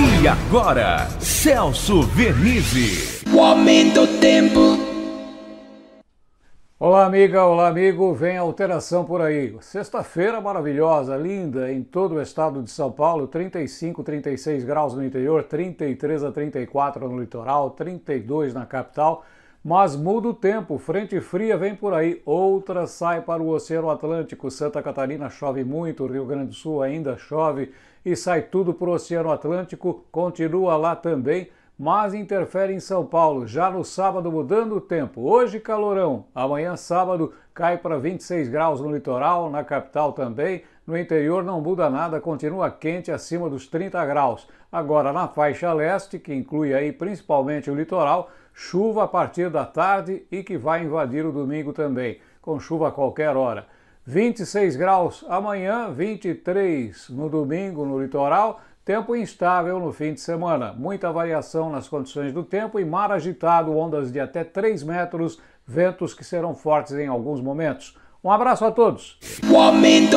E agora, Celso Vernizzi. O aumento tempo. Olá, amiga, olá, amigo. Vem alteração por aí. Sexta-feira maravilhosa, linda em todo o estado de São Paulo: 35, 36 graus no interior, 33 a 34 no litoral, 32 na capital. Mas muda o tempo, frente fria vem por aí, outra sai para o Oceano Atlântico. Santa Catarina chove muito, Rio Grande do Sul ainda chove e sai tudo para o Oceano Atlântico, continua lá também mas interfere em São Paulo. Já no sábado, mudando o tempo. Hoje, calorão. Amanhã, sábado, cai para 26 graus no litoral, na capital também. No interior, não muda nada, continua quente acima dos 30 graus. Agora, na faixa leste, que inclui aí principalmente o litoral, chuva a partir da tarde e que vai invadir o domingo também, com chuva a qualquer hora. 26 graus amanhã, 23 no domingo no litoral Tempo instável no fim de semana, muita variação nas condições do tempo e mar agitado, ondas de até 3 metros, ventos que serão fortes em alguns momentos. Um abraço a todos. O aumento